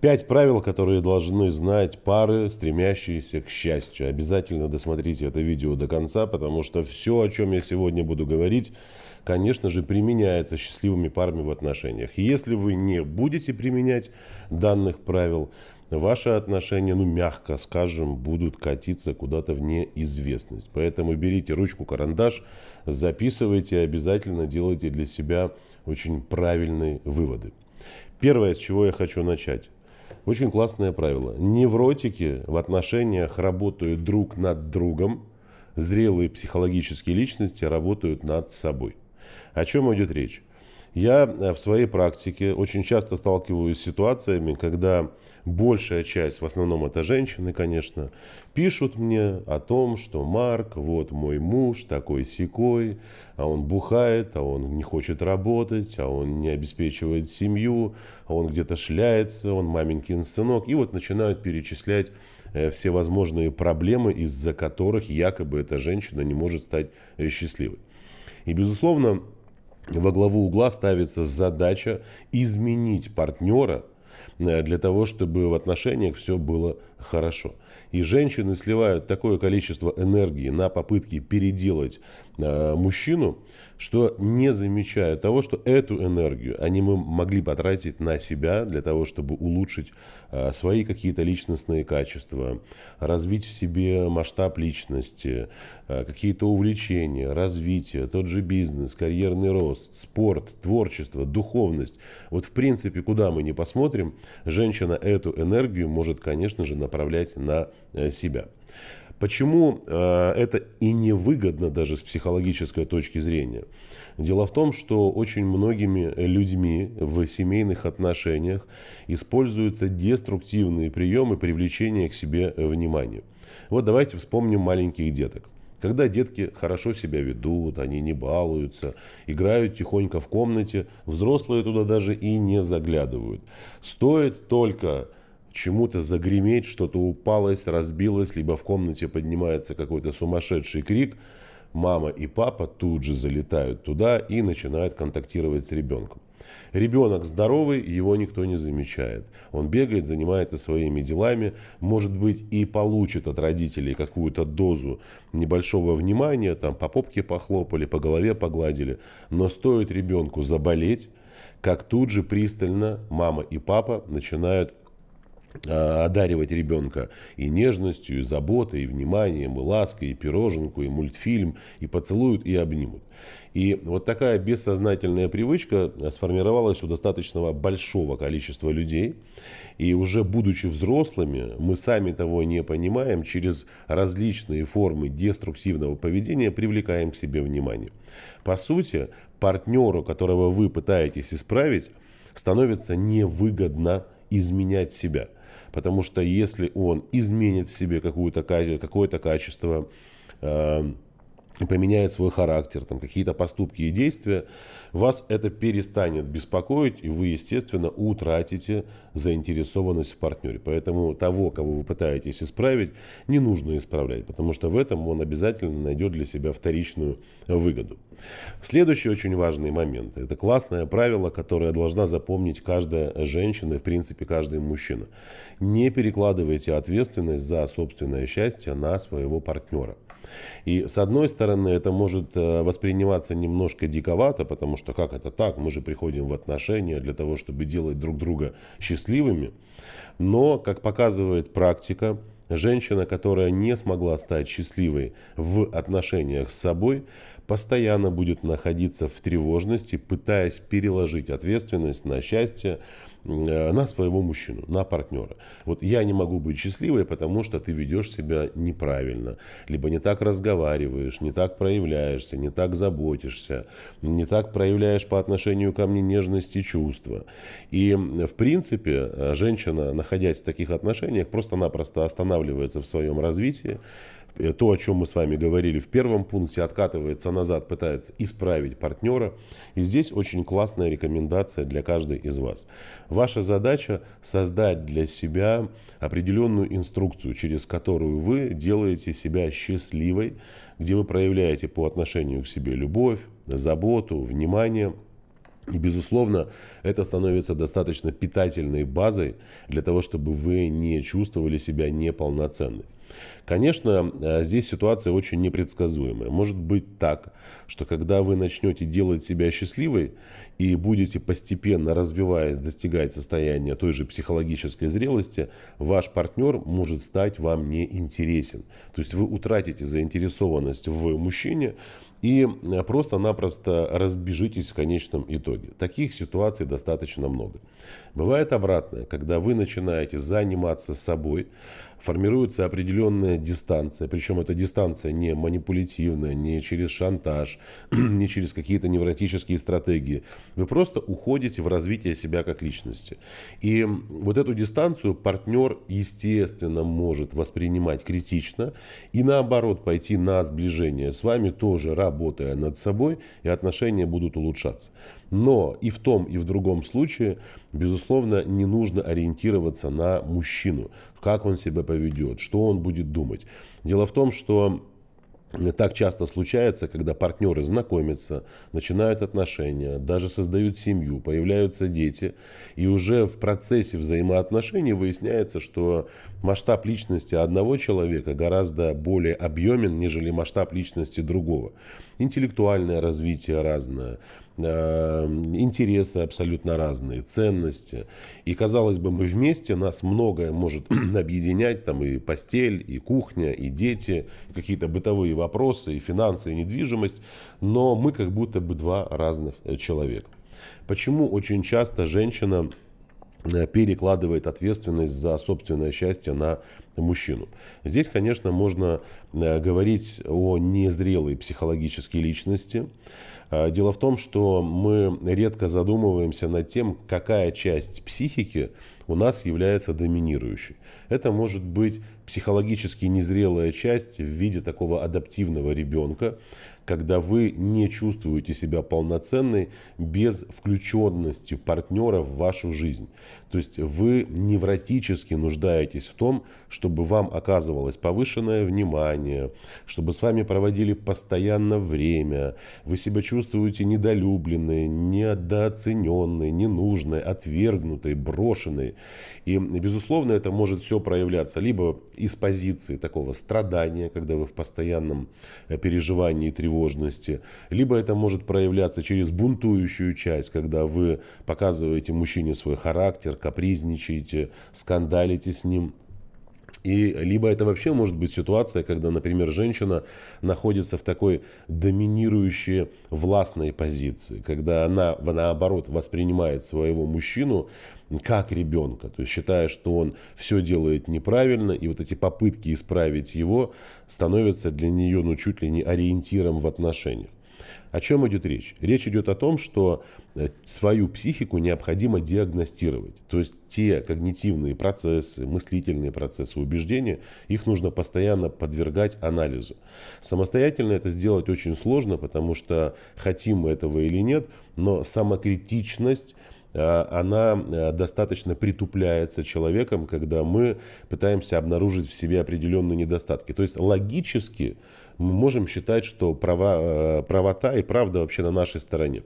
Пять правил, которые должны знать пары, стремящиеся к счастью. Обязательно досмотрите это видео до конца, потому что все, о чем я сегодня буду говорить, конечно же, применяется счастливыми парами в отношениях. если вы не будете применять данных правил, ваши отношения, ну, мягко скажем, будут катиться куда-то в неизвестность. Поэтому берите ручку, карандаш, записывайте, обязательно делайте для себя очень правильные выводы. Первое, с чего я хочу начать очень классное правило. Невротики в отношениях работают друг над другом, зрелые психологические личности работают над собой. О чем идет речь? Я э, в своей практике очень часто сталкиваюсь с ситуациями, когда большая часть, в основном это женщины, конечно, пишут мне о том, что Марк, вот мой муж, такой секой, а он бухает, а он не хочет работать, а он не обеспечивает семью, а он где-то шляется, он маменькин сынок. И вот начинают перечислять э, все возможные проблемы, из-за которых якобы эта женщина не может стать э, счастливой. И, безусловно, во главу угла ставится задача изменить партнера э, для того, чтобы в отношениях все было хорошо. И женщины сливают такое количество энергии на попытки переделать Э, мужчину, что не замечая того, что эту энергию они могли потратить на себя для того, чтобы улучшить э, свои какие-то личностные качества, развить в себе масштаб личности, э, какие-то увлечения, развитие, тот же бизнес, карьерный рост, спорт, творчество, духовность. Вот в принципе, куда мы не посмотрим, женщина эту энергию может, конечно же, направлять на себя. Почему э, это и невыгодно даже с психологической точки зрения? Дело в том, что очень многими людьми в семейных отношениях используются деструктивные приемы привлечения к себе внимания. Вот давайте вспомним маленьких деток. Когда детки хорошо себя ведут, они не балуются, играют тихонько в комнате, взрослые туда даже и не заглядывают. Стоит только чему-то загреметь, что-то упалось, разбилось, либо в комнате поднимается какой-то сумасшедший крик, мама и папа тут же залетают туда и начинают контактировать с ребенком. Ребенок здоровый, его никто не замечает. Он бегает, занимается своими делами, может быть и получит от родителей какую-то дозу небольшого внимания, там по попке похлопали, по голове погладили, но стоит ребенку заболеть, как тут же пристально мама и папа начинают Э, одаривать ребенка и нежностью, и заботой, и вниманием, и лаской, и пироженку, и мультфильм, и поцелуют, и обнимут. И вот такая бессознательная привычка сформировалась у достаточного большого количества людей. И уже будучи взрослыми, мы сами того не понимаем, через различные формы деструктивного поведения привлекаем к себе внимание. По сути, партнеру, которого вы пытаетесь исправить, становится невыгодно изменять себя. Потому что если он изменит в себе какое-то какое качество, э, поменяет свой характер, там какие-то поступки и действия, вас это перестанет беспокоить, и вы, естественно, утратите заинтересованность в партнере. Поэтому того, кого вы пытаетесь исправить, не нужно исправлять, потому что в этом он обязательно найдет для себя вторичную выгоду. Следующий очень важный момент. Это классное правило, которое должна запомнить каждая женщина и, в принципе, каждый мужчина. Не перекладывайте ответственность за собственное счастье на своего партнера. И с одной стороны, стороны, это может э, восприниматься немножко диковато, потому что как это так? Мы же приходим в отношения для того, чтобы делать друг друга счастливыми. Но, как показывает практика, женщина, которая не смогла стать счастливой в отношениях с собой, постоянно будет находиться в тревожности, пытаясь переложить ответственность на счастье, Э, на своего мужчину, на партнера. Вот я не могу быть счастливой, потому что ты ведешь себя неправильно, либо не так разговариваешь, не так проявляешься, не так заботишься, не так проявляешь по отношению ко мне нежность и чувства. И, в принципе, э, женщина, находясь в таких отношениях, просто-напросто останавливается в своем развитии, Э, то, о чем мы с вами говорили в первом пункте, откатывается назад, пытается исправить партнера. И здесь очень классная рекомендация для каждой из вас. Ваша задача создать для себя определенную инструкцию, через которую вы делаете себя счастливой, где вы проявляете по отношению к себе любовь, заботу, внимание – и, безусловно, это становится достаточно питательной базой для того, чтобы вы не чувствовали себя неполноценным. Конечно, э, здесь ситуация очень непредсказуемая. Может быть так, что когда вы начнете делать себя счастливой и будете постепенно развиваясь достигать состояния той же психологической зрелости, ваш партнер может стать вам неинтересен. То есть вы утратите заинтересованность в мужчине, и э, просто-напросто разбежитесь в конечном итоге. Таких ситуаций достаточно много. Бывает обратное, когда вы начинаете заниматься собой, формируется определенная дистанция. Причем эта дистанция не манипулятивная, не через шантаж, не через какие-то невротические стратегии. Вы просто уходите в развитие себя как личности. И вот эту дистанцию партнер, естественно, может воспринимать критично и наоборот пойти на сближение с вами, тоже работая над собой, и отношения будут улучшаться. Но и в том, и в другом случае, безусловно, не нужно ориентироваться на мужчину, как он себя поведет, что он будет думать. Дело в том, что так часто случается, когда партнеры знакомятся, начинают отношения, даже создают семью, появляются дети, и уже в процессе взаимоотношений выясняется, что масштаб личности одного человека гораздо более объемен, нежели масштаб личности другого. Интеллектуальное развитие разное, Э, интересы абсолютно разные, ценности. И, казалось бы, мы вместе, нас многое может объединять, там и постель, и кухня, и дети, какие-то бытовые вопросы, и финансы, и недвижимость, но мы как будто бы два разных э, человека. Почему очень часто женщина э, перекладывает ответственность за собственное счастье на мужчину. Здесь, конечно, можно говорить о незрелой психологической личности, а, дело в том, что мы редко задумываемся над тем, какая часть психики у нас является доминирующей. Это может быть психологически незрелая часть в виде такого адаптивного ребенка, когда вы не чувствуете себя полноценной без включенности партнера в вашу жизнь. То есть вы невротически нуждаетесь в том, чтобы вам оказывалось повышенное внимание, чтобы с вами проводили постоянно время, вы себя чувствуете недолюбленной, недооцененной, ненужной, отвергнутой, брошенной. И, безусловно, это может все проявляться либо из позиции такого страдания, когда вы в постоянном э, переживании и тревожности, либо это может проявляться через бунтующую часть, когда вы показываете мужчине свой характер, капризничаете, скандалите с ним. И либо это вообще может быть ситуация, когда, например, женщина находится в такой доминирующей властной позиции, когда она, наоборот, воспринимает своего мужчину как ребенка, то есть считая, что он все делает неправильно, и вот эти попытки исправить его становятся для нее ну, чуть ли не ориентиром в отношениях. О чем идет речь? Речь идет о том, что э, свою психику необходимо диагностировать. То есть те когнитивные процессы, мыслительные процессы, убеждения, их нужно постоянно подвергать анализу. Самостоятельно это сделать очень сложно, потому что хотим мы этого или нет, но самокритичность э, она э, достаточно притупляется человеком, когда мы пытаемся обнаружить в себе определенные недостатки. То есть логически мы можем считать, что права, э, правота и правда вообще на нашей стороне.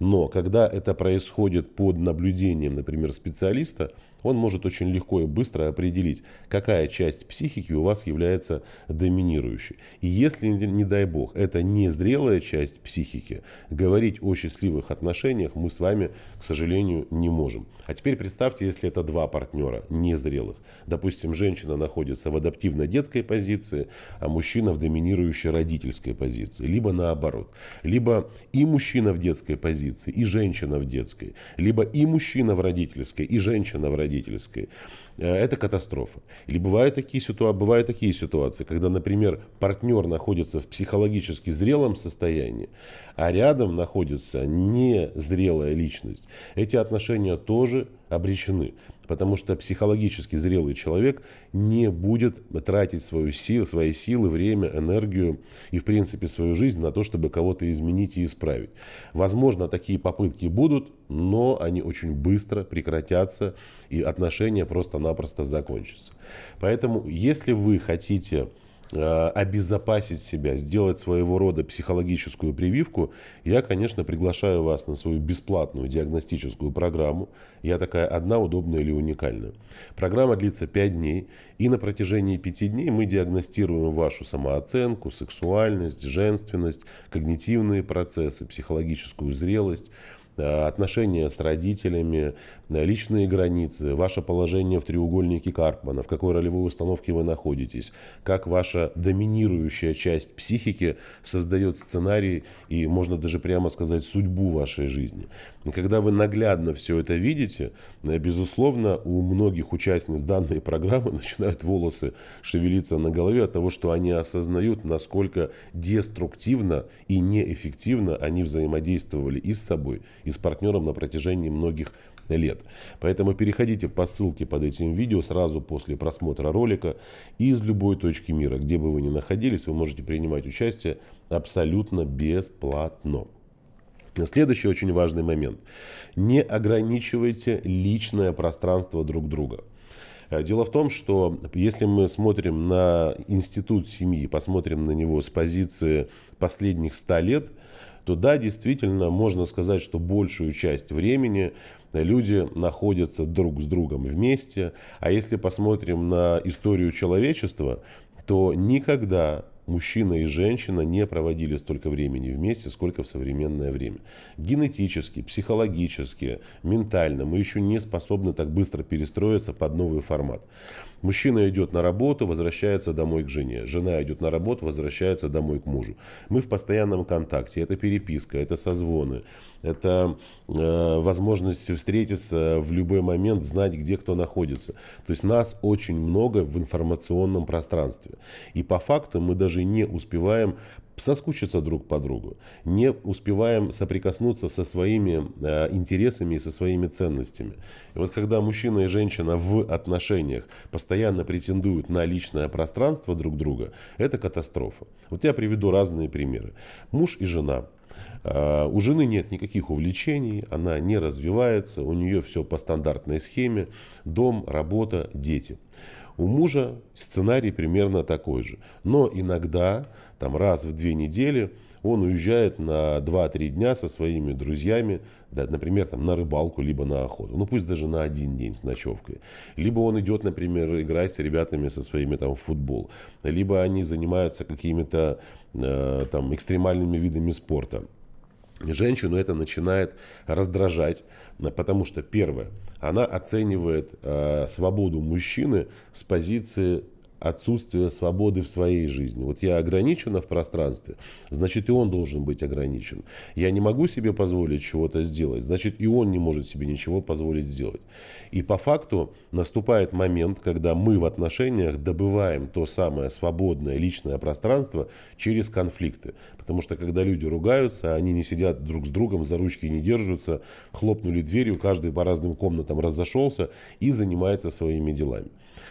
Но когда это происходит под наблюдением, например, специалиста, он может очень легко и быстро определить, какая часть психики у вас является доминирующей. И если, не дай бог, это не зрелая часть психики, говорить о счастливых отношениях мы с вами, к сожалению, не можем. А теперь представьте, если это два партнера незрелых. Допустим, женщина находится в адаптивно-детской позиции, а мужчина в доминирующей родительской позиции. Либо наоборот. Либо и мужчина в детской позиции, и женщина в детской. Либо и мужчина в родительской, и женщина в родительской свидетельской. Э, это катастрофа. Или бывают такие, ситуации, бывают такие ситуации, когда, например, партнер находится в психологически зрелом состоянии, а рядом находится незрелая личность. Эти отношения тоже обречены. Потому что психологически зрелый человек не будет тратить свою силу, свои силы, время, энергию и, в принципе, свою жизнь на то, чтобы кого-то изменить и исправить. Возможно, такие попытки будут, но они очень быстро прекратятся и отношения просто-напросто закончатся. Поэтому, если вы хотите Э, обезопасить себя, сделать своего рода психологическую прививку, я, конечно, приглашаю вас на свою бесплатную диагностическую программу. Я такая одна, удобная или уникальная. Программа длится 5 дней, и на протяжении 5 дней мы диагностируем вашу самооценку, сексуальность, женственность, когнитивные процессы, психологическую зрелость – Э, отношения с родителями, э, личные границы, ваше положение в треугольнике Карпмана, в какой ролевой установке вы находитесь, как ваша доминирующая часть психики создает сценарий и, можно даже прямо сказать, судьбу вашей жизни. И когда вы наглядно все это видите, э, безусловно, у многих участниц данной программы начинают волосы шевелиться на голове от того, что они осознают, насколько деструктивно и неэффективно они взаимодействовали и с собой, и с партнером на протяжении многих лет. Поэтому переходите по ссылке под этим видео сразу после просмотра ролика и из любой точки мира, где бы вы ни находились, вы можете принимать участие абсолютно бесплатно. Следующий очень важный момент. Не ограничивайте личное пространство друг друга. Э, дело в том, что если мы смотрим на институт семьи, посмотрим на него с позиции последних 100 лет, то да, действительно, можно сказать, что большую часть времени люди находятся друг с другом вместе. А если посмотрим на историю человечества, то никогда мужчина и женщина не проводили столько времени вместе, сколько в современное время. Генетически, психологически, ментально мы еще не способны так быстро перестроиться под новый формат. Мужчина идет на работу, возвращается домой к жене. Жена идет на работу, возвращается домой к мужу. Мы в постоянном контакте. Это переписка, это созвоны, это э, возможность встретиться в любой момент, знать, где кто находится. То есть нас очень много в информационном пространстве. И по факту мы даже же не успеваем соскучиться друг по другу, не успеваем соприкоснуться со своими э, интересами и со своими ценностями. И вот когда мужчина и женщина в отношениях постоянно претендуют на личное пространство друг друга, это катастрофа. Вот я приведу разные примеры. Муж и жена. Э, у жены нет никаких увлечений, она не развивается, у нее все по стандартной схеме, дом, работа, дети. У мужа сценарий примерно такой же. Но иногда, там раз в две недели, он уезжает на 2-3 дня со своими друзьями, да, например, там, на рыбалку, либо на охоту. Ну, пусть даже на один день с ночевкой. Либо он идет, например, играть с ребятами со своими там в футбол. Либо они занимаются какими-то э, там экстремальными видами спорта. Женщину это начинает раздражать, потому что, первое, она оценивает э, свободу мужчины с позиции отсутствие свободы в своей жизни. Вот я ограничена в пространстве, значит и он должен быть ограничен. Я не могу себе позволить чего-то сделать, значит и он не может себе ничего позволить сделать. И по факту наступает момент, когда мы в отношениях добываем то самое свободное личное пространство через конфликты. Потому что когда люди ругаются, они не сидят друг с другом, за ручки не держатся, хлопнули дверью, каждый по разным комнатам разошелся и занимается своими делами.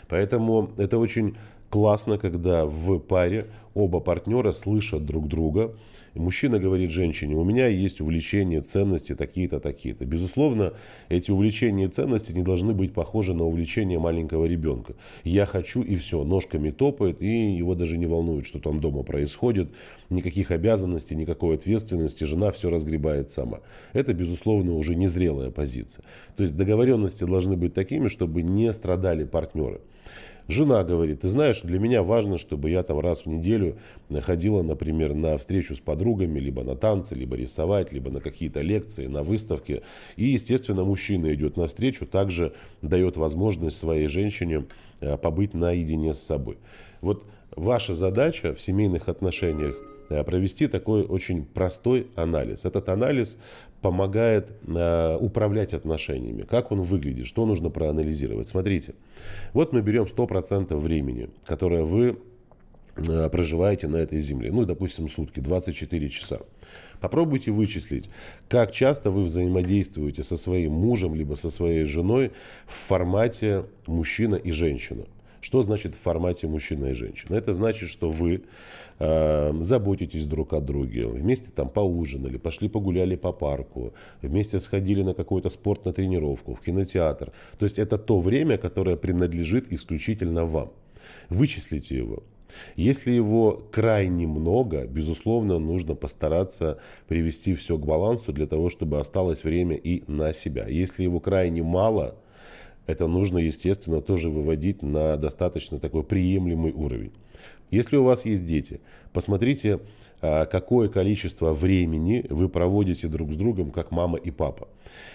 Поэтому это очень классно, когда в паре оба партнера слышат друг друга. И мужчина говорит женщине, у меня есть увлечения, ценности такие-то, такие-то. Безусловно, эти увлечения и ценности не должны быть похожи на увлечения маленького ребенка. Я хочу и все, ножками топает, и его даже не волнует, что там дома происходит. Никаких обязанностей, никакой ответственности, жена все разгребает сама. Это, безусловно, уже незрелая позиция. То есть договоренности должны быть такими, чтобы не страдали партнеры. Жена говорит, ты знаешь, для меня важно, чтобы я там раз в неделю ходила, например, на встречу с подругами, либо на танцы, либо рисовать, либо на какие-то лекции, на выставки. И, естественно, мужчина идет на встречу, также дает возможность своей женщине э, побыть наедине с собой. Вот ваша задача в семейных отношениях – Э, провести такой очень простой анализ. Этот анализ помогает э, управлять отношениями. Как он выглядит, что нужно проанализировать. Смотрите, вот мы берем 100% времени, которое вы э, проживаете на этой земле. Ну, допустим, сутки, 24 часа. Попробуйте вычислить, как часто вы взаимодействуете со своим мужем, либо со своей женой в формате мужчина и женщина. Что значит в формате мужчина и женщина? Это значит, что вы э, заботитесь друг о друге, вместе там поужинали, пошли погуляли по парку, вместе сходили на какой-то спорт, на тренировку, в кинотеатр. То есть это то время, которое принадлежит исключительно вам. Вычислите его. Если его крайне много, безусловно, нужно постараться привести все к балансу для того, чтобы осталось время и на себя. Если его крайне мало, это нужно, естественно, тоже выводить на достаточно такой приемлемый уровень. Если у вас есть дети, посмотрите а, какое количество времени вы проводите друг с другом, как мама и папа.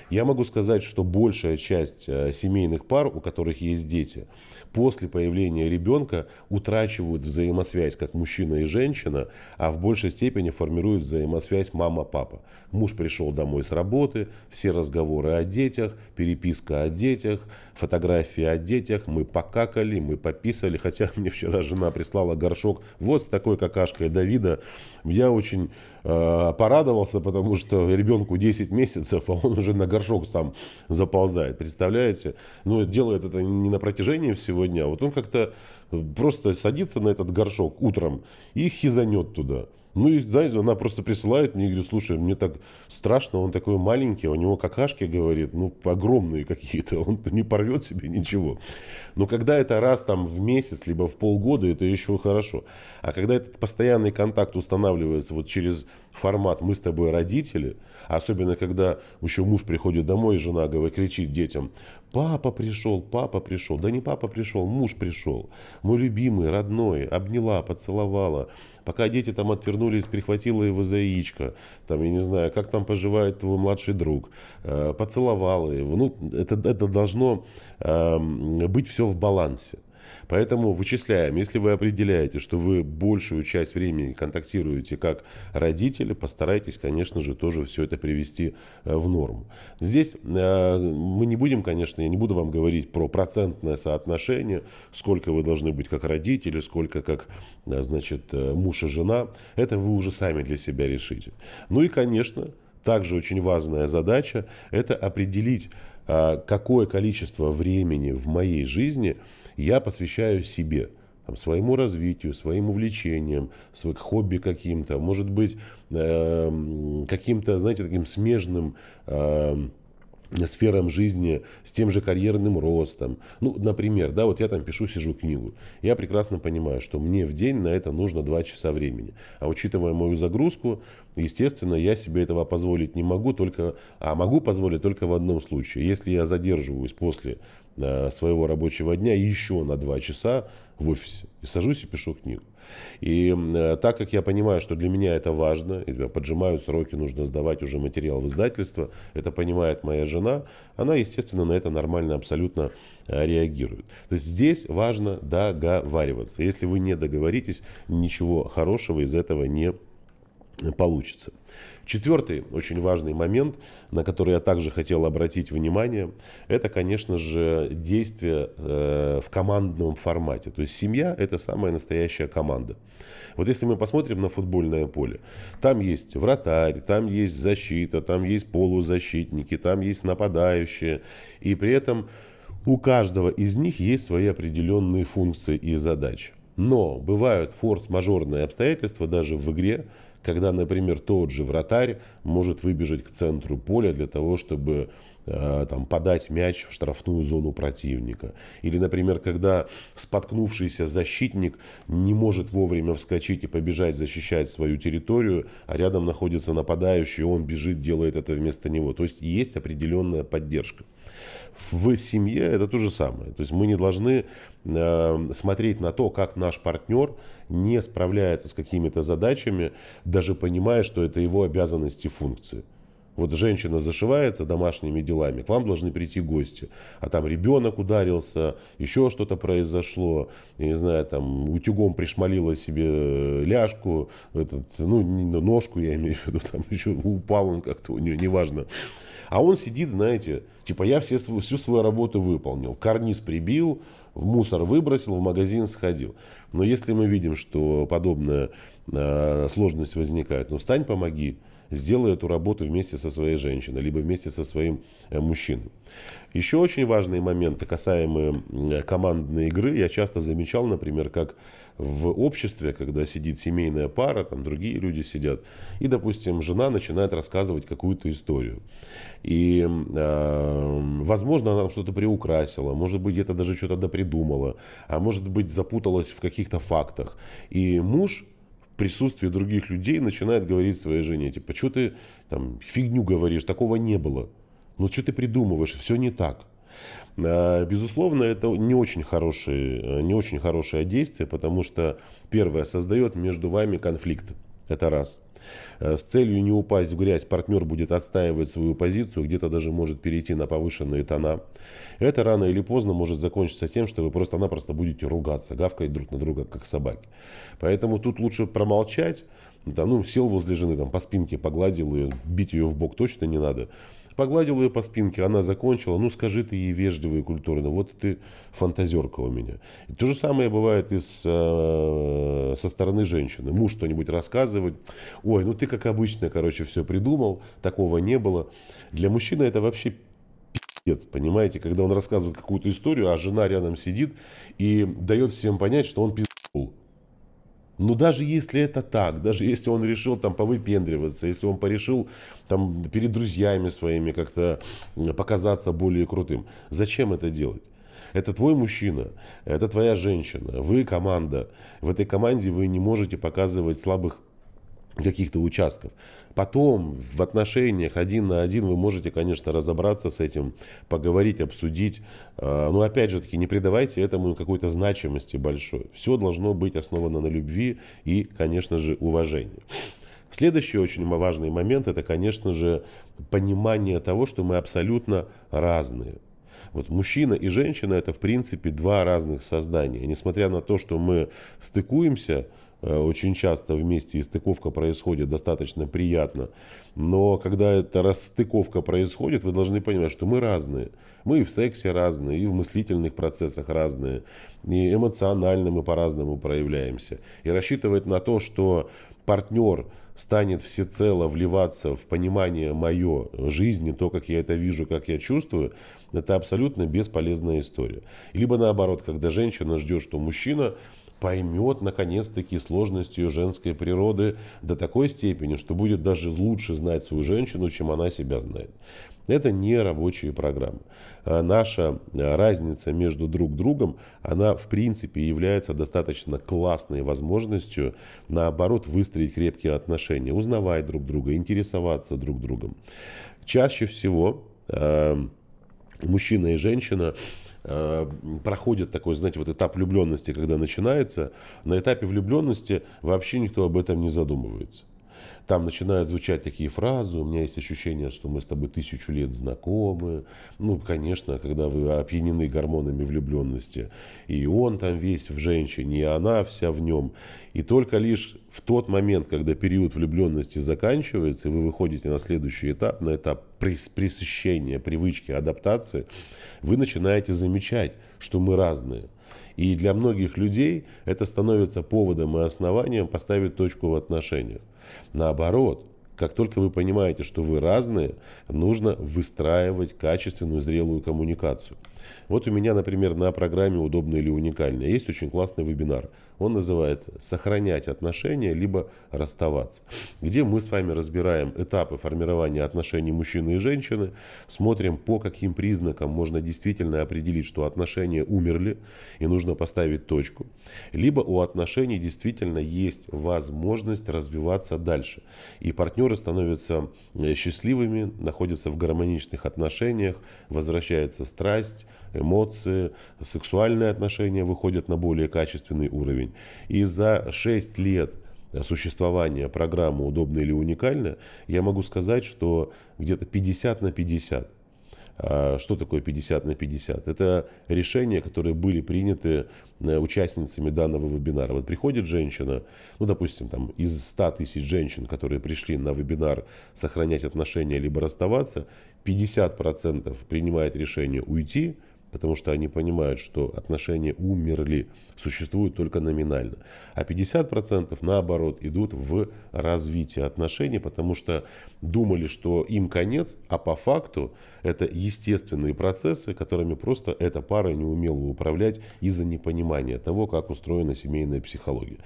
Я могу сказать, что большая часть а, семейных пар, у которых есть дети, после появления ребенка утрачивают взаимосвязь как мужчина и женщина, а в большей степени формируют взаимосвязь мама-папа. Муж пришел домой с работы, все разговоры о детях, переписка о детях, фотографии о детях, мы покакали, мы пописали, хотя мне вчера жена прислала горшок вот с такой какашкой Давида, я очень э, порадовался, потому что ребенку 10 месяцев, а он уже на горшок сам заползает, представляете? Ну, делает это не на протяжении всего дня. А вот он как-то просто садится на этот горшок утром и хизанет туда. Ну и, знаете, она просто присылает мне и говорит, слушай, мне так страшно, он такой маленький, а у него какашки, говорит, ну, огромные какие-то, он не порвет себе ничего. Но когда это раз там в месяц, либо в полгода, это еще хорошо. А когда этот постоянный контакт устанавливается вот через формат «мы с тобой родители», особенно когда еще муж приходит домой, и жена говорит, кричит детям, Папа пришел, папа пришел. Да не папа пришел, муж пришел. Мой любимый, родной, обняла, поцеловала. Пока дети там отвернулись, прихватила его за яичко. Там, я не знаю, как там поживает твой младший друг. Э, поцеловала его. Ну, это, это должно эм, быть все в балансе. Поэтому вычисляем. Если вы определяете, что вы большую часть времени контактируете как родители, постарайтесь, конечно же, тоже все это привести э, в норму. Здесь э, мы не будем, конечно, я не буду вам говорить про процентное соотношение, сколько вы должны быть как родители, сколько как, э, значит, муж и жена. Это вы уже сами для себя решите. Ну и, конечно, также очень важная задача – это определить, какое количество времени в моей жизни – я посвящаю себе, там, своему развитию, своим увлечениям, своим хобби каким-то, может быть, э, каким-то, знаете, таким смежным э, сферам жизни, с тем же карьерным ростом. Ну, например, да, вот я там пишу, сижу книгу. Я прекрасно понимаю, что мне в день на это нужно 2 часа времени. А учитывая мою загрузку, естественно, я себе этого позволить не могу, только, а могу позволить только в одном случае. Если я задерживаюсь после э, своего рабочего дня еще на 2 часа, в офисе и сажусь и пишу книгу. И э, так как я понимаю, что для меня это важно, и поджимают сроки, нужно сдавать уже материал в издательство, это понимает моя жена, она, естественно, на это нормально абсолютно э, реагирует. То есть здесь важно договариваться. Если вы не договоритесь, ничего хорошего из этого не э, получится. Четвертый очень важный момент, на который я также хотел обратить внимание, это, конечно же, действие э, в командном формате. То есть семья – это самая настоящая команда. Вот если мы посмотрим на футбольное поле, там есть вратарь, там есть защита, там есть полузащитники, там есть нападающие. И при этом у каждого из них есть свои определенные функции и задачи. Но бывают форс-мажорные обстоятельства даже в игре, когда, например, тот же вратарь может выбежать к центру поля для того, чтобы э, там, подать мяч в штрафную зону противника. Или, например, когда споткнувшийся защитник не может вовремя вскочить и побежать защищать свою территорию, а рядом находится нападающий, он бежит, делает это вместо него. То есть есть определенная поддержка в семье это то же самое. То есть мы не должны э, смотреть на то, как наш партнер не справляется с какими-то задачами, даже понимая, что это его обязанности и функции. Вот женщина зашивается домашними делами, к вам должны прийти гости. А там ребенок ударился, еще что-то произошло, я не знаю, там утюгом пришмалила себе ляжку, этот, ну, ножку я имею в виду, там еще упал он как-то у нее, неважно. А он сидит, знаете, типа я все, всю свою работу выполнил, карниз прибил, в мусор выбросил, в магазин сходил. Но если мы видим, что подобная э, сложность возникает, ну встань, помоги, сделай эту работу вместе со своей женщиной, либо вместе со своим э, мужчиной. Еще очень важные моменты, касаемые э, командной игры, я часто замечал, например, как в обществе, когда сидит семейная пара, там другие люди сидят, и, допустим, жена начинает рассказывать какую-то историю. И, э, возможно, она что-то приукрасила, может быть, где-то даже что-то допридумала, а может быть, запуталась в каких-то фактах. И муж присутствии других людей начинает говорить своей жене, типа, что ты там фигню говоришь, такого не было. Ну, что ты придумываешь, все не так. А, безусловно, это не очень, хорошее, э, не очень хорошее действие, потому что, первое, создает между вами конфликт. Это раз. Э, с целью не упасть в грязь, партнер будет отстаивать свою позицию, где-то даже может перейти на повышенные тона. Это рано или поздно может закончиться тем, что вы просто-напросто будете ругаться, гавкать друг на друга, как собаки. Поэтому тут лучше промолчать, там, ну, сел возле жены, там, по спинке погладил ее, бить ее в бок точно не надо. Погладил ее по спинке, она закончила. Ну, скажи ты ей вежливо и культурно. Вот ты фантазерка у меня. И то же самое бывает и с, э, со стороны женщины. Муж что-нибудь рассказывает. Ой, ну ты как обычно, короче, все придумал. Такого не было. Для мужчины это вообще пи***ц, понимаете? Когда он рассказывает какую-то историю, а жена рядом сидит и дает всем понять, что он пиздец. Но ну, даже если это так, даже если он решил там повыпендриваться, если он порешил там перед друзьями своими как-то показаться более крутым, зачем это делать? Это твой мужчина, это твоя женщина, вы команда. В этой команде вы не можете показывать слабых каких-то участков. Потом в отношениях один на один вы можете, конечно, разобраться с этим, поговорить, обсудить. А, но опять же таки, не придавайте этому какой-то значимости большой. Все должно быть основано на любви и, конечно же, уважении. Следующий очень важный момент – это, конечно же, понимание того, что мы абсолютно разные. Вот мужчина и женщина это в принципе два разных создания. Несмотря на то, что мы стыкуемся Э, очень часто вместе и стыковка происходит достаточно приятно. Но когда эта расстыковка происходит, вы должны понимать, что мы разные. Мы и в сексе разные, и в мыслительных процессах разные. И эмоционально мы по-разному проявляемся. И рассчитывать на то, что партнер станет всецело вливаться в понимание мое жизни, то, как я это вижу, как я чувствую, это абсолютно бесполезная история. Либо наоборот, когда женщина ждет, что мужчина поймет наконец-таки сложность ее женской природы до такой степени, что будет даже лучше знать свою женщину, чем она себя знает. Это не рабочие программы. А наша э, разница между друг другом, она в принципе является достаточно классной возможностью, наоборот, выстроить крепкие отношения, узнавать друг друга, интересоваться друг другом. Чаще всего э, мужчина и женщина Э, проходит такой, знаете, вот этап влюбленности, когда начинается, на этапе влюбленности вообще никто об этом не задумывается там начинают звучать такие фразы, у меня есть ощущение, что мы с тобой тысячу лет знакомы. Ну, конечно, когда вы опьянены гормонами влюбленности, и он там весь в женщине, и она вся в нем. И только лишь в тот момент, когда период влюбленности заканчивается, и вы выходите на следующий этап, на этап пресыщения, привычки, адаптации, вы начинаете замечать, что мы разные. И для многих людей это становится поводом и основанием поставить точку в отношениях. Наоборот, как только вы понимаете, что вы разные, нужно выстраивать качественную, зрелую коммуникацию. Вот у меня, например, на программе «Удобно или уникально» есть очень классный вебинар. Он называется «Сохранять отношения, либо расставаться», где мы с вами разбираем этапы формирования отношений мужчины и женщины, смотрим, по каким признакам можно действительно определить, что отношения умерли и нужно поставить точку, либо у отношений действительно есть возможность развиваться дальше. И партнеры становятся э, счастливыми, находятся в гармоничных отношениях, возвращается страсть, эмоции, сексуальные отношения выходят на более качественный уровень. И за 6 лет существования программы «Удобно или уникально», я могу сказать, что где-то 50 на 50. А, что такое 50 на 50? Это решения, которые были приняты э, участницами данного вебинара. Вот приходит женщина, ну, допустим, там, из 100 тысяч женщин, которые пришли на вебинар «Сохранять отношения либо расставаться», 50% принимает решение уйти – потому что они понимают, что отношения умерли, существуют только номинально. А 50% наоборот идут в развитие отношений, потому что думали, что им конец, а по факту это естественные процессы, которыми просто эта пара не умела управлять из-за непонимания того, как устроена семейная психология.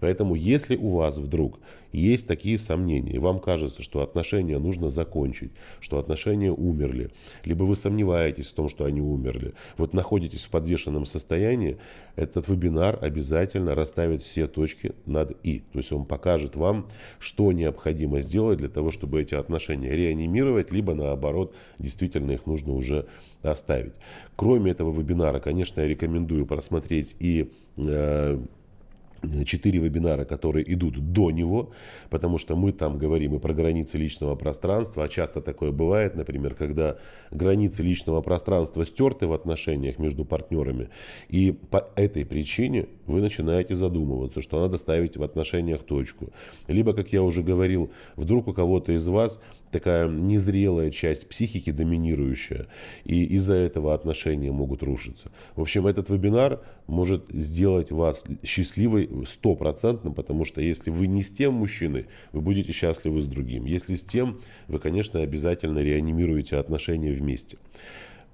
Поэтому, если у вас вдруг есть такие сомнения, и вам кажется, что отношения нужно закончить, что отношения умерли, либо вы сомневаетесь в том, что они умерли, вот находитесь в подвешенном состоянии, этот вебинар обязательно расставит все точки над «и». То есть он покажет вам, что необходимо сделать для того, чтобы эти отношения реанимировать, либо наоборот, действительно их нужно уже оставить. Кроме этого вебинара, конечно, я рекомендую просмотреть и э, Э, четыре вебинара, которые идут до него, потому что мы там говорим и про границы личного пространства, а часто такое бывает, например, когда границы личного пространства стерты в отношениях между партнерами, и по этой причине вы начинаете задумываться, что надо ставить в отношениях точку. Либо, как я уже говорил, вдруг у кого-то из вас такая незрелая часть психики доминирующая, и из-за этого отношения могут рушиться. В общем, этот вебинар может сделать вас счастливой стопроцентно, потому что если вы не с тем мужчиной, вы будете счастливы с другим. Если с тем, вы, конечно, обязательно реанимируете отношения вместе.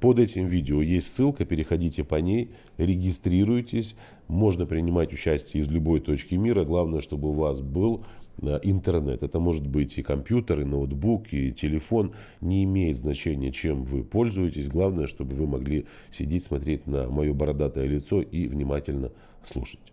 Под этим видео есть ссылка, переходите по ней, регистрируйтесь. Можно принимать участие из любой точки мира. Главное, чтобы у вас был э, интернет. Это может быть и компьютер, и ноутбук, и телефон. Не имеет значения, чем вы пользуетесь. Главное, чтобы вы могли сидеть, смотреть на мое бородатое лицо и внимательно слушать.